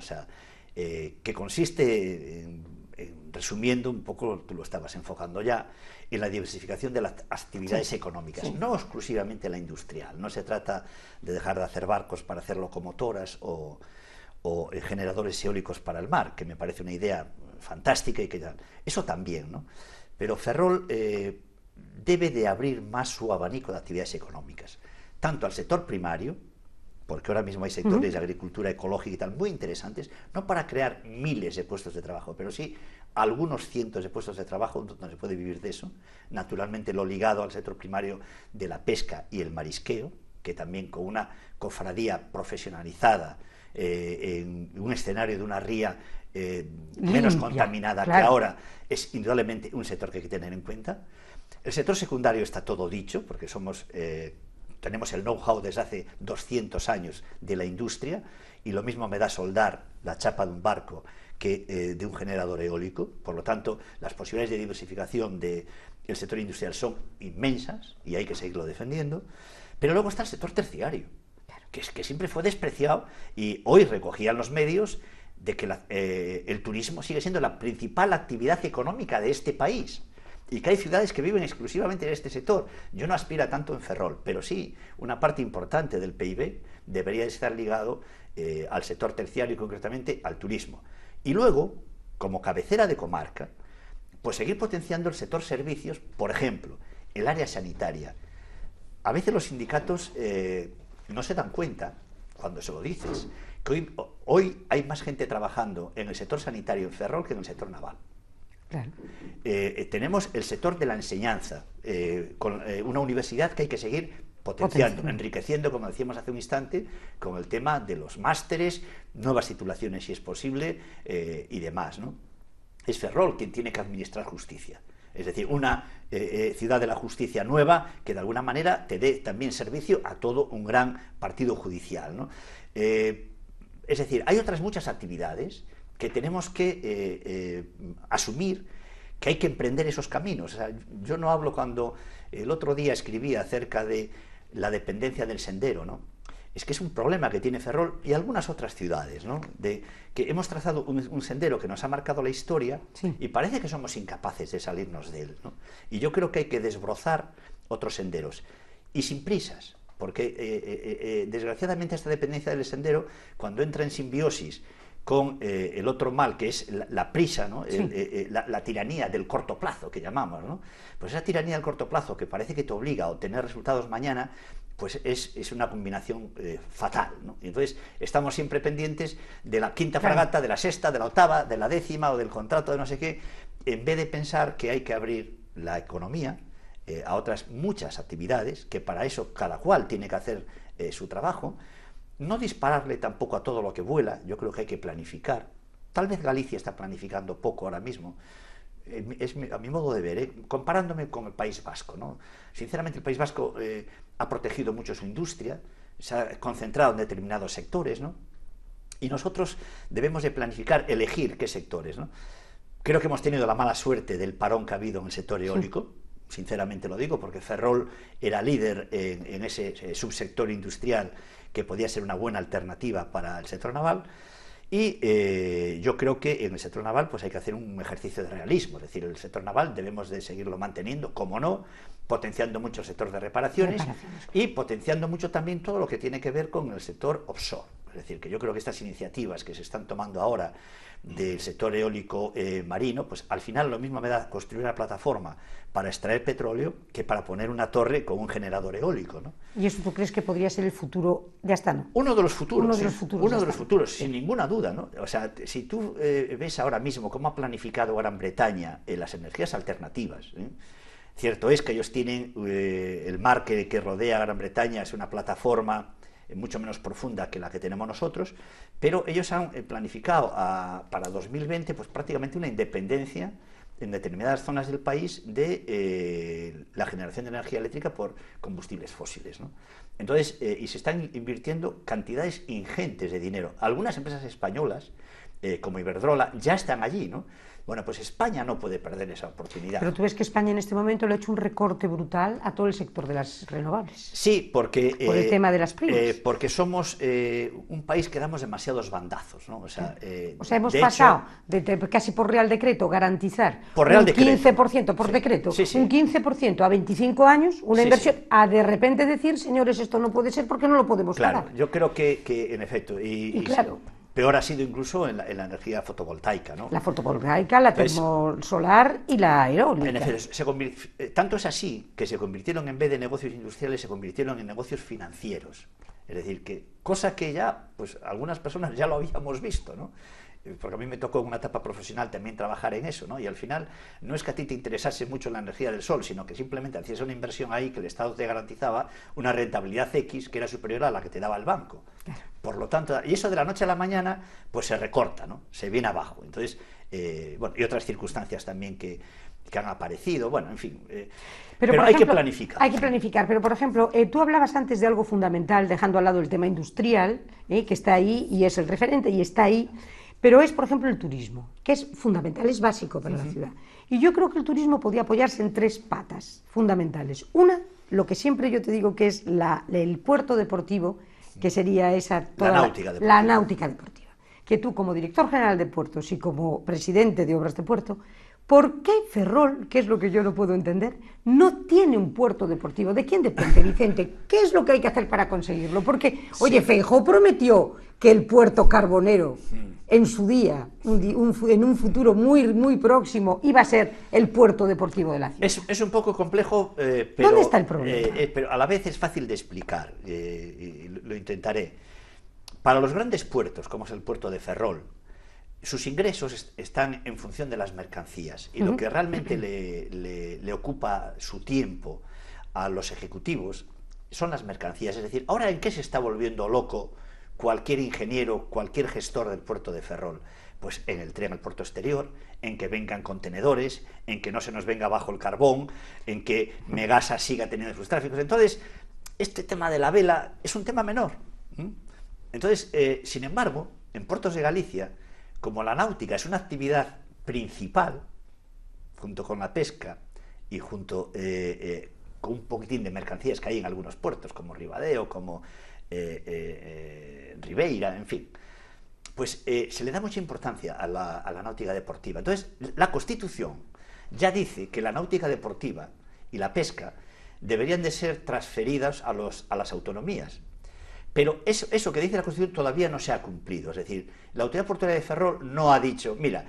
O sea, eh, que consiste, resumiendo un poco, tú lo estabas enfocando ya, en la diversificación de las actividades económicas, no exclusivamente la industrial. No se trata de dejar de hacer barcos para hacer locomotoras o, eh, generadores eólicos para el mar, que me parece una idea fantástica y que eso también, ¿no? Pero Ferrol eh, debe de abrir más su abanico de actividades económicas, tanto al sector primario, porque ahora mismo hay sectores de agricultura ecológica y tal muy interesantes, no para crear miles de puestos de trabajo, pero sí algunos cientos de puestos de trabajo donde se puede vivir de eso. Naturalmente lo ligado al sector primario de la pesca y el marisqueo, que también con una cofradía profesionalizada eh, en un escenario de una ría eh, menos contaminada que ahora, es indudablemente un sector que hay que tener en cuenta. El sector secundario está todo dicho, porque somos... Eh, tenemos el know-how desde hace 200 años de la industria y lo mismo me da soldar la chapa de un barco que eh, de un generador eólico. Por lo tanto, las posibilidades de diversificación del sector industrial son inmensas y hay que seguirlo defendiendo. Pero luego está el sector terciario, que, siempre fue despreciado y hoy recogían los medios de que eh, el turismo sigue siendo la principal actividad económica de este país y que hay ciudades que viven exclusivamente en este sector. Yo no aspiro tanto en Ferrol, pero sí, una parte importante del PIB debería estar ligado eh, al sector terciario y concretamente al turismo. Y luego, como cabecera de comarca, pues seguir potenciando el sector servicios, por ejemplo, el área sanitaria. A veces los sindicatos eh, no se dan cuenta, cuando se lo dices, que hoy, hay más gente trabajando en el sector sanitario en Ferrol que en el sector naval. Eh, eh, tenemos el sector de la enseñanza, eh, con una universidad que hay que seguir potenciando, enriqueciendo, como decíamos hace un instante, con el tema de los másteres, nuevas titulaciones si es posible y demás. Es Ferrol quien tiene que administrar justicia. Es decir, una ciudad de la justicia nueva que de alguna manera te dé también servicio a todo un gran partido judicial. es decir, hay otras muchas actividades que tenemos que asumir que hay que emprender esos caminos. yo no hablo cuando el otro día escribía acerca de la dependencia del sendero, ¿no? Es que es un problema que tiene Ferrol y algunas otras ciudades, De que hemos trazado un, sendero que nos ha marcado la historia y parece que somos incapaces de salirnos de él, Y yo creo que hay que desbrozar otros senderos y sin prisas, porque eh, eh, eh, desgraciadamente esta dependencia del sendero, cuando entra en simbiosis con eh, el otro mal, que es la, prisa, eh, eh, la, tiranía del corto plazo, que llamamos. ¿no? Pues esa tiranía del corto plazo, que parece que te obliga a obtener resultados mañana, pues es, una combinación fatal. Entonces, estamos siempre pendientes de la quinta fragata, de la sexta, de la octava, de la décima o del contrato de no sé qué, en vez de pensar que hay que abrir la economía a otras muchas actividades, que para eso cada cual tiene que hacer su trabajo, no dispararle tampoco a todo lo que vuela, yo creo que hay que planificar. Tal vez Galicia está planificando poco ahora mismo, es a mi modo de ver, ¿eh? comparándome con el País Vasco. ¿no? Sinceramente, el País Vasco eh, ha protegido mucho su industria, se ha concentrado en determinados sectores, ¿no? y nosotros debemos de planificar, elegir qué sectores. Creo que hemos tenido la mala suerte del parón que ha habido en el sector eólico sinceramente lo digo, porque Ferrol era líder en, ese, subsector industrial que podía ser una buena alternativa para el sector naval. Y eh, yo creo que en el sector naval pues hay que hacer un ejercicio de realismo, es decir, el sector naval debemos de seguirlo manteniendo, como no, potenciando mucho el sector de reparaciones, y potenciando mucho también todo lo que tiene que ver con el sector offshore. Es decir, que yo creo que estas iniciativas que se están tomando ahora del sector eólico eh, marino, pues al final lo mismo me da construir una plataforma para extraer petróleo que para poner una torre con un generador eólico. ¿Y eso tú crees que podría ser el futuro de Astano? Uno de los futuros. Uno de los futuros. Uno de los futuros, sin ninguna duda. ¿no? O sea, si tú eh, ves ahora mismo cómo ha planificado Gran Bretaña eh, las energías alternativas. Cierto es que ellos tienen el mar que, que rodea a Gran Bretaña, es una plataforma eh, mucho menos profunda que la que tenemos nosotros, pero ellos han eh, planificado ah, para 2020 pues prácticamente una independencia en determinadas zonas del país de eh, la generación de energía eléctrica por combustibles fósiles. Entonces, y se están invirtiendo cantidades ingentes de dinero. Algunas empresas españolas eh, como Iberdrola, ya están allí, ¿no? Bueno, pues España no puede perder esa oportunidad. Pero tú ves que España en este momento le ha hecho un recorte brutal a todo el sector de las renovables. Sí, porque... Por el eh, tema de las primas. Eh, porque somos un país que damos demasiados bandazos, ¿no? O sea, hemos pasado de, casi por Real Decreto garantizar por un 15% por decreto, un 15% a 25 años, una inversión, a de repente decir, señores, esto no puede ser porque no lo podemos pagar. Claro, yo creo que, en efecto... Y, claro... Peor ha sido incluso en la, energía fotovoltaica. ¿no? La fotovoltaica, la termosolar y la eólica. Eh, tanto es así que se convirtieron, en vez de negocios industriales, se convirtieron en negocios financieros. Es decir, que cosa que ya, pues algunas personas ya lo habíamos visto, ¿no? Eh, porque a mí me tocó en una etapa profesional también trabajar en eso, ¿no? Y al final no es que a ti te interesase mucho la energía del sol, sino que simplemente hacías una inversión ahí que el Estado te garantizaba una rentabilidad X que era superior a la que te daba el banco. Claro. Por lo tanto, y eso de la noche a la mañana, pues se recorta, ¿no? Se viene abajo. Entonces, eh, bueno, y otras circunstancias también que, han aparecido, bueno, en fin. Eh, pero, hay que planificar. Hay que planificar, pero por ejemplo, eh, tú hablabas antes de algo fundamental, dejando al lado el tema industrial, que está ahí y es el referente y está ahí, pero es, por ejemplo, el turismo, que es fundamental, es básico para la ciudad. Y yo creo que el turismo podía apoyarse en tres patas fundamentales. Una, lo que siempre yo te digo que es el puerto deportivo que sería esa... la náutica deportiva. La náutica deportiva. Que tú como director general de puertos y como presidente de obras de puerto ¿Por qué Ferrol, que es lo que yo no puedo entender, no tiene un puerto deportivo? ¿De quién depende, Vicente? ¿Qué es lo que hay que hacer para conseguirlo? Porque, oye, Feijóo prometió que el puerto carbonero en su día, en un futuro muy, muy próximo, iba a ser el puerto deportivo de la ciudad. Es, un poco complejo, eh, pero, ¿Dónde está el problema? Eh, eh, pero a la vez es fácil de explicar, y lo intentaré. Para los grandes puertos, como es el puerto de Ferrol, sus ingresos están en función de las mercancías y lo que realmente le, ocupa su tiempo a los ejecutivos son las mercancías. Es decir, ahora en qué se está volviendo loco cualquier ingeniero, cualquier gestor del puerto de Ferrol. Pues en el tren al puerto exterior, en que vengan contenedores, en que no se nos venga bajo el carbón, en que Megasa siga teniendo sus tráficos. Entonces, este tema de la vela es un tema menor. Entonces, eh, sin embargo, en puertos de Galicia, como la náutica es una actividad principal, junto con la pesca y junto eh, eh, con un poquitín de mercancías que hay en algunos puertos, como Ribadeo, como eh, Ribeira, en fin, pues se le da mucha importancia a la, náutica deportiva. Entonces, la Constitución ya dice que la náutica deportiva y la pesca deberían de ser transferidas a las autonomías. Pero eso, que dice la Constitución todavía no se ha cumplido. Es decir, la Autoridad Portuaria de Ferrol no ha dicho, mira,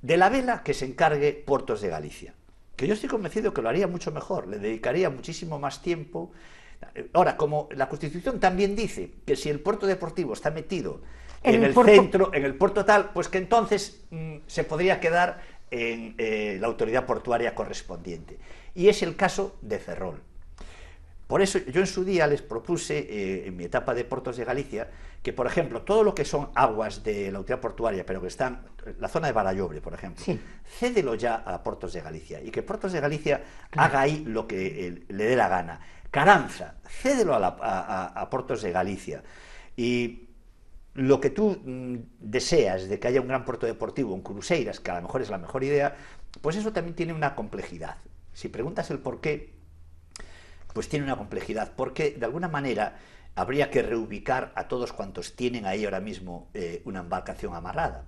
de la vela que se encargue Puertos de Galicia. Que yo estoy convencido que lo haría mucho mejor, le dedicaría muchísimo más tiempo. Ahora, como la Constitución también dice que si el puerto deportivo está metido en, el, centro, en el puerto tal, pues que entonces mm, se podría quedar en eh, la autoridad portuaria correspondiente. Y es el caso de Ferrol. Por eso yo en su día les propuse, eh, en mi etapa de puertos de Galicia, que por ejemplo, todo lo que son aguas de la autoridad portuaria, pero que están, la zona de Barallobre, por ejemplo, cédelo ya a Puertos de Galicia y que Puertos de Galicia haga ahí lo que eh, le dé la gana. Caranza, cédelo a, Portos Puertos de Galicia. Y lo que tú mm, deseas de que haya un gran puerto deportivo en Cruzeiras, que a lo mejor es la mejor idea, pues eso también tiene una complejidad. Si preguntas el por qué, pues tiene una complejidad, porque de alguna manera habría que reubicar a todos cuantos tienen ahí ahora mismo eh, una embarcación amarrada.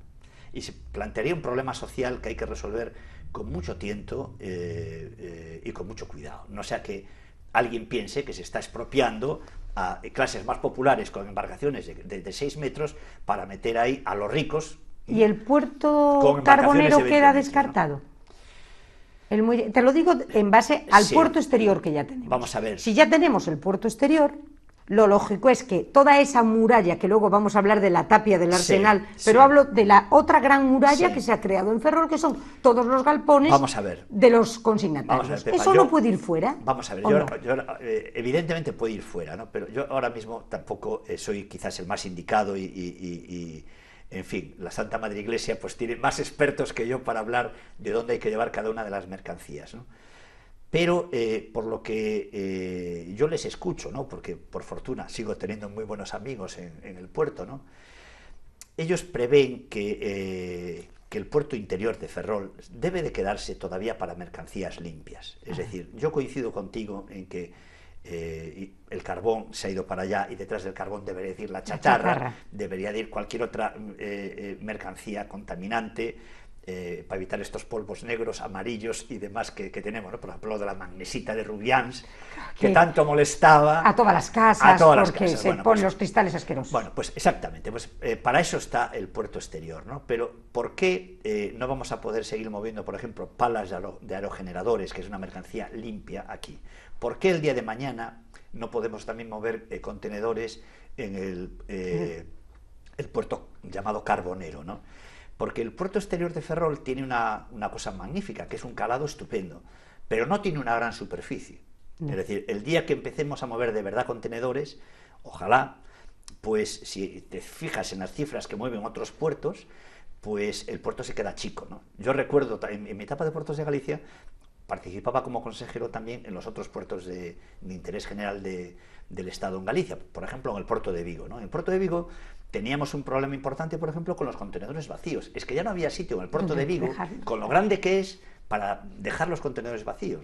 Y se plantearía un problema social que hay que resolver con mucho tiento eh, eh, y con mucho cuidado. No sea que alguien piense que se está expropiando a clases más populares con embarcaciones de 6 metros para meter ahí a los ricos. ¿Y el puerto carbonero queda descartado? te lo digo en base al puerto exterior que ya tenemos. Vamos a ver. Si ya tenemos el puerto exterior, lo lógico es que toda esa muralla, que luego vamos a hablar de la tapia del arsenal, pero hablo de la otra gran muralla que se ha creado en Ferrol, que son todos los galpones de los consignatarios. ¿Eso no puede ir fuera? Vamos a ver, eh, evidentemente puede ir fuera, ¿no? pero yo ahora mismo tampoco eh, soy quizás el más indicado y, en fin, la Santa Madre Iglesia pues tiene más expertos que yo para hablar de dónde hay que llevar cada una de las mercancías. Pero eh, por lo que eh, yo les escucho, ¿no? porque por fortuna sigo teniendo muy buenos amigos en, el puerto, ¿no? ellos prevén que, eh, que, el puerto interior de Ferrol debe de quedarse todavía para mercancías limpias. Es decir, yo coincido contigo en que eh, el carbón se ha ido para allá y detrás del carbón debería ir la chatarra, debería ir cualquier otra eh, eh, mercancía contaminante. para evitar estos polvos negros, amarillos y demás que, tenemos, por ejemplo, de la magnesita de Rubians, que, tanto molestaba. A todas las casas, a todas porque se ponen pues los cristales asquerosos. Bueno, pues exactamente, pues, para eso está el puerto exterior, ¿no? Pero ¿por qué no vamos a poder seguir moviendo, por ejemplo, palas de, aerogeneradores, que es una mercancía limpia aquí? ¿Por qué el día de mañana no podemos también mover eh, contenedores en eh, el, puerto llamado Carbonero? ¿no? Porque el puerto exterior de Ferrol tiene una, cosa magnífica, que es un calado estupendo, pero no tiene una gran superficie. Mm. Es decir, el día que empecemos a mover de verdad contenedores, ojalá, pues si te fijas en las cifras que mueven otros puertos, pues el puerto se queda chico. ¿no? Yo recuerdo en, en mi etapa de puertos de Galicia participaba como consejero también en los otros puertos de, interés general del Estado en Galicia, por ejemplo, en el puerto de Vigo. En el puerto de Vigo teníamos un problema importante, por ejemplo, con los contenedores vacíos. Es que ya no había sitio en el puerto de Vigo, con lo grande que es, para dejar los contenedores vacíos.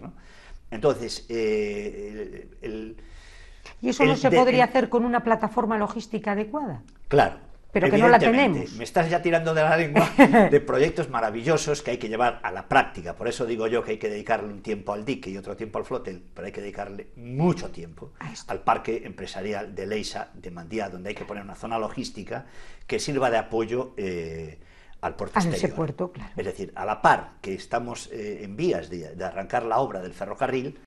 Entonces, eh, el, ¿Y eso no se podría hacer con una plataforma logística adecuada? Claro, pero que no la tenemos. Me estás ya tirando de la lengua de proyectos maravillosos que hay que llevar a la práctica. Por eso digo yo que hay que dedicarle un tiempo al dique y otro tiempo al flotel, pero hay que dedicarle mucho tiempo al parque empresarial de Leisa, de Mandía, donde hay que poner una zona logística que sirva de apoyo. Eh, al puerto, exterior. Ese puerto Es decir, a la par que estamos eh, en vías de arrancar la obra del ferrocarril,